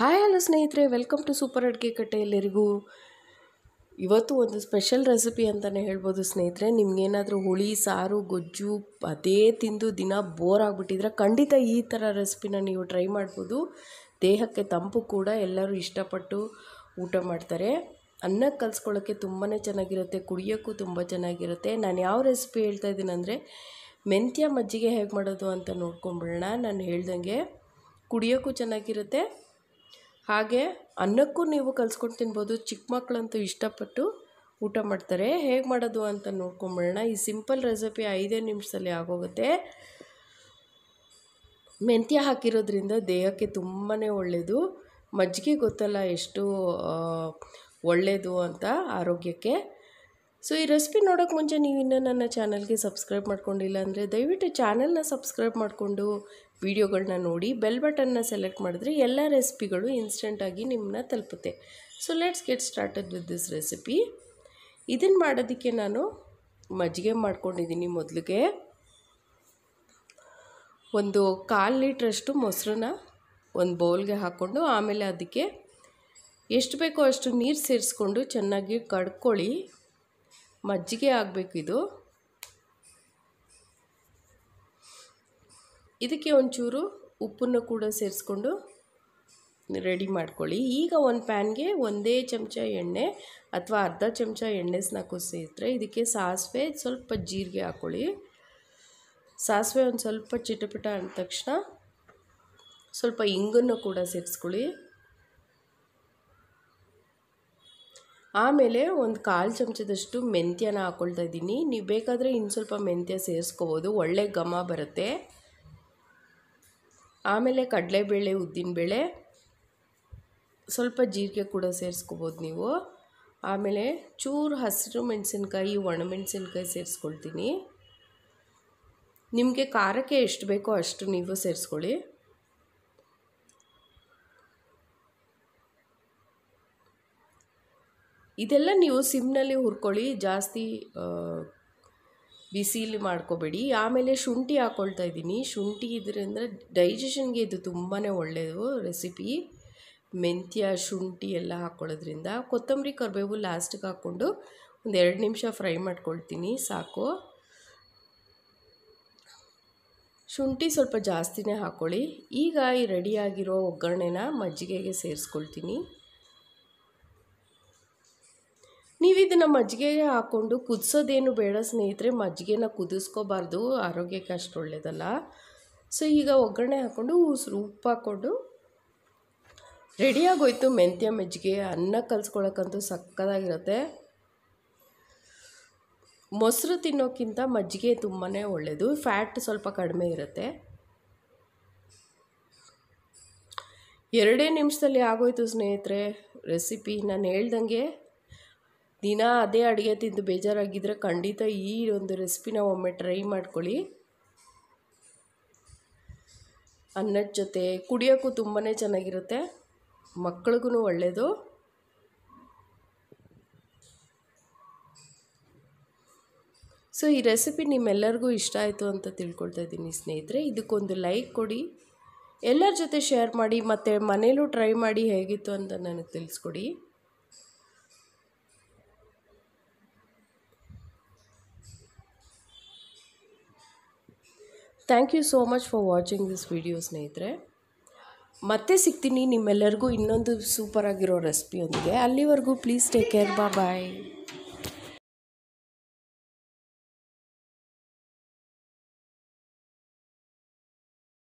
hi hello ಸ್ನೇಹಿತರೆ welcome to super ಅಡುಗೆ ಕಟ್ಟೆ ಎಲ್ಲರಿಗೂ ಇವತ್ತು ಒಂದು ಸ್ಪೆಷಲ್ ರೆಸಿಪಿ ಅಂತಲೇ ಹೇಳ್ಬೋದು ಸ್ನೇಹಿತರೆ ನಿಮಗೇನಾದರೂ ಹುಳಿ ಸಾರು ಗೊಜ್ಜು ಅದೇ ತಿಂದು ದಿನ ಬೋರ್ ಆಗಿಬಿಟ್ಟಿದ್ರೆ ಖಂಡಿತ ಈ ಥರ ರೆಸಿಪಿನ ನೀವು ಟ್ರೈ ಮಾಡ್ಬೋದು ದೇಹಕ್ಕೆ ತಂಪು ಕೂಡ ಎಲ್ಲರೂ ಇಷ್ಟಪಟ್ಟು ಊಟ ಮಾಡ್ತಾರೆ ಅನ್ನಕ್ಕೆ ಕಲಿಸ್ಕೊಳ್ಳೋಕ್ಕೆ ತುಂಬಾ ಚೆನ್ನಾಗಿರುತ್ತೆ ಕುಡಿಯೋಕ್ಕೂ ತುಂಬ ಚೆನ್ನಾಗಿರುತ್ತೆ ನಾನು ಯಾವ ರೆಸಿಪಿ ಹೇಳ್ತಾ ಇದ್ದೀನಿ ಅಂದರೆ ಮೆಂತ್ಯ ಮಜ್ಜಿಗೆ ಹೇಗೆ ಮಾಡೋದು ಅಂತ ನೋಡ್ಕೊಂಬಿಡೋಣ ನಾನು ಹೇಳ್ದಂಗೆ ಕುಡಿಯೋಕ್ಕೂ ಚೆನ್ನಾಗಿರುತ್ತೆ ಹಾಗೆ ಅನ್ನಕ್ಕೂ ನೀವು ಕಲ್ಸ್ಕೊಂಡು ತಿನ್ಬೋದು ಚಿಕ್ಕ ಮಕ್ಕಳಂತೂ ಇಷ್ಟಪಟ್ಟು ಊಟ ಮಾಡ್ತಾರೆ ಹೇಗೆ ಮಾಡೋದು ಅಂತ ನೋಡ್ಕೊಂಬಿಡೋಣ ಈ ಸಿಂಪಲ್ ರೆಸಿಪಿ ಐದೇ ನಿಮಿಷದಲ್ಲಿ ಆಗೋಗುತ್ತೆ ಮೆಂತ್ಯ ಹಾಕಿರೋದ್ರಿಂದ ದೇಹಕ್ಕೆ ತುಂಬಾ ಒಳ್ಳೆಯದು ಮಜ್ಜಿಗೆ ಗೊತ್ತಲ್ಲ ಎಷ್ಟು ಒಳ್ಳೆಯದು ಅಂತ ಆರೋಗ್ಯಕ್ಕೆ ಸೊ ಈ ರೆಸಿಪಿ ನೋಡೋಕ್ಕೆ ಮುಂಚೆ ನೀವು ಇನ್ನೂ ನನ್ನ ಚಾನಲ್ಗೆ ಸಬ್ಸ್ಕ್ರೈಬ್ ಮಾಡ್ಕೊಂಡಿಲ್ಲ ಅಂದರೆ ದಯವಿಟ್ಟು ಚಾನಲ್ನ ಸಬ್ಸ್ಕ್ರೈಬ್ ಮಾಡಿಕೊಂಡು ವೀಡಿಯೋಗಳನ್ನ ನೋಡಿ ಬೆಲ್ ಬಟನ್ನ ಸೆಲೆಕ್ಟ್ ಮಾಡಿದ್ರೆ ಎಲ್ಲ ರೆಸಿಪಿಗಳು ಇನ್ಸ್ಟೆಂಟಾಗಿ ನಿಮ್ಮನ್ನ ತಲುಪುತ್ತೆ so let's get started with this recipe ಇದನ್ನು ಮಾಡೋದಕ್ಕೆ ನಾನು ಮಜ್ಜಿಗೆ ಮಾಡ್ಕೊಂಡಿದ್ದೀನಿ ಮೊದಲಿಗೆ ಒಂದು ಕಾಲು ಲೀಟ್ರಷ್ಟು ಮೊಸರನ್ನ ಒಂದು ಬೌಲ್ಗೆ ಹಾಕ್ಕೊಂಡು ಆಮೇಲೆ ಅದಕ್ಕೆ ಎಷ್ಟು ಬೇಕೋ ಅಷ್ಟು ನೀರು ಸೇರಿಸ್ಕೊಂಡು ಚೆನ್ನಾಗಿ ಕಡ್ಕೊಳ್ಳಿ ಮಜ್ಜಿಗೆ ಆಗಬೇಕು ಇದು ಇದಕ್ಕೆ ಒಂಚೂರು ಉಪ್ಪನ್ನು ಕೂಡ ಸೇರಿಸ್ಕೊಂಡು ರೆಡಿ ಮಾಡ್ಕೊಳ್ಳಿ ಈಗ ಒಂದು ಪ್ಯಾನ್ಗೆ ಒಂದೇ ಚಮಚ ಎಣ್ಣೆ ಅಥವಾ ಅರ್ಧ ಚಮಚ ಎಣ್ಣೆ ಸ್ನಾಕು ಸೇರಿದ್ರೆ ಇದಕ್ಕೆ ಸಾಸಿವೆ ಸ್ವಲ್ಪ ಜೀರಿಗೆ ಹಾಕ್ಕೊಳ್ಳಿ ಸಾಸಿವೆ ಒಂದು ಸ್ವಲ್ಪ ಚಿಟಪಿಟ ಅಂದ ತಕ್ಷಣ ಸ್ವಲ್ಪ ಇಂಗನ್ನು ಕೂಡ ಸೇರಿಸ್ಕೊಳ್ಳಿ ಆಮೇಲೆ ಒಂದು ಕಾಲು ಚಮಚದಷ್ಟು ಮೆಂತ್ಯನ ಹಾಕ್ಕೊಳ್ತಾ ಇದ್ದೀನಿ ನೀವು ಬೇಕಾದರೆ ಇನ್ನು ಸ್ವಲ್ಪ ಮೆಂತ್ಯ ಸೇರಿಸ್ಕೋಬೋದು ಒಳ್ಳೆ ಘಮ ಬರುತ್ತೆ ಆಮೇಲೆ ಕಡಲೆಬೇಳೆ ಉದ್ದಿನಬೇಳೆ ಸ್ವಲ್ಪ ಜೀರಿಗೆ ಕೂಡ ಸೇರಿಸ್ಕೋಬೋದು ನೀವು ಆಮೇಲೆ ಚೂರು ಹಸಿರು ಮೆಣಸಿನ್ಕಾಯಿ ಒಣಮೆಣಸಿನ್ಕಾಯಿ ಸೇರಿಸ್ಕೊಳ್ತೀನಿ ನಿಮಗೆ ಖಾರಕ್ಕೆ ಎಷ್ಟು ಬೇಕೋ ಅಷ್ಟು ನೀವು ಸೇರಿಸ್ಕೊಳ್ಳಿ ಇದೆಲ್ಲ ನೀವು ಸಿಮ್ನಲ್ಲಿ ಹುರ್ಕೊಳ್ಳಿ ಜಾಸ್ತಿ ಬಿಸಿಲಿ ಮಾಡ್ಕೋಬೇಡಿ ಆಮೇಲೆ ಶುಂಠಿ ಹಾಕ್ಕೊಳ್ತಾ ಇದ್ದೀನಿ ಶುಂಠಿ ಇದರಿಂದ ಡೈಜೆಷನ್ಗೆ ಇದು ತುಂಬಾ ಒಳ್ಳೆಯದು ರೆಸಿಪಿ ಮೆಂತ್ಯ ಶುಂಠಿ ಎಲ್ಲ ಹಾಕ್ಕೊಳ್ಳೋದ್ರಿಂದ ಕೊತ್ತಂಬರಿ ಕರ್ಬೇವು ಲಾಸ್ಟಿಗೆ ಹಾಕ್ಕೊಂಡು ಒಂದು ಎರಡು ನಿಮಿಷ ಫ್ರೈ ಮಾಡ್ಕೊಳ್ತೀನಿ ಸಾಕು ಶುಂಠಿ ಸ್ವಲ್ಪ ಜಾಸ್ತಿನೇ ಹಾಕ್ಕೊಳ್ಳಿ ಈಗ ಈ ರೆಡಿಯಾಗಿರೋ ಒಗ್ಗರಣೆನ ಮಜ್ಜಿಗೆಗೆ ಸೇರಿಸ್ಕೊಳ್ತೀನಿ ನೀವು ಇದನ್ನು ಮಜ್ಜಿಗೆ ಹಾಕ್ಕೊಂಡು ಕುದಿಸೋದೇನು ಬೇಡ ಸ್ನೇಹಿತರೆ ಮಜ್ಜಿಗೆನ ಕುದಿಸ್ಕೋಬಾರ್ದು ಆರೋಗ್ಯಕ್ಕೆ ಅಷ್ಟು ಒಳ್ಳೆಯದಲ್ಲ ಸೊ ಈಗ ಒಗ್ಗರಣೆ ಹಾಕ್ಕೊಂಡು ಉಪ್ಪು ಹಾಕ್ಕೊಂಡು ರೆಡಿಯಾಗೋಯ್ತು ಮೆಂತ್ಯ ಮಜ್ಜಿಗೆ ಅನ್ನ ಕಲಿಸ್ಕೊಳಕ್ಕಂತೂ ಸಕ್ಕದಾಗಿರುತ್ತೆ ಮೊಸರು ತಿನ್ನೋಕ್ಕಿಂತ ಮಜ್ಜಿಗೆ ತುಂಬಾ ಒಳ್ಳೆಯದು ಫ್ಯಾಟ್ ಸ್ವಲ್ಪ ಕಡಿಮೆ ಇರುತ್ತೆ ಎರಡೇ ನಿಮಿಷದಲ್ಲಿ ಆಗೋಯ್ತು ಸ್ನೇಹಿತರೆ ರೆಸಿಪಿ ನಾನು ಹೇಳ್ದಂಗೆ ದಿನ ಅದೇ ಅಡುಗೆ ತಿಂದು ಬೇಜಾರಾಗಿದ್ದರೆ ಖಂಡಿತ ಈ ಒಂದು ರೆಸಿಪಿನ ಒಮ್ಮೆ ಟ್ರೈ ಮಾಡ್ಕೊಳ್ಳಿ ಅನ್ನದ ಜೊತೆ ಕುಡಿಯೋಕ್ಕೂ ತುಂಬಾ ಚೆನ್ನಾಗಿರುತ್ತೆ ಮಕ್ಳಿಗೂ ಒಳ್ಳೆಯದು ಸೊ ಈ ರೆಸಿಪಿ ನಿಮ್ಮೆಲ್ಲರಿಗೂ ಇಷ್ಟ ಆಯಿತು ಅಂತ ತಿಳ್ಕೊಳ್ತಾ ಇದ್ದೀನಿ ಸ್ನೇಹಿತರೆ ಇದಕ್ಕೊಂದು ಲೈಕ್ ಕೊಡಿ ಎಲ್ಲರ ಜೊತೆ ಶೇರ್ ಮಾಡಿ ಮತ್ತು ಮನೇಲೂ ಟ್ರೈ ಮಾಡಿ ಹೇಗಿತ್ತು ಅಂತ ನನಗೆ ತಿಳಿಸ್ಕೊಡಿ thank you so much for watching this video ಸ್ನೇಹಿತರೆ ಮತ್ತೆ ಸಿಗ್ತೀನಿ ನಿಮ್ಮೆಲ್ಲರಿಗೂ ಇನ್ನೊಂದು ಸೂಪರಾಗಿರೋ ರೆಸಿಪಿಯೊಂದಿಗೆ ಅಲ್ಲಿವರೆಗೂ ಪ್ಲೀಸ್ ಟೇಕ್ ಕೇರ್ ಬಾ ಬಾಯ್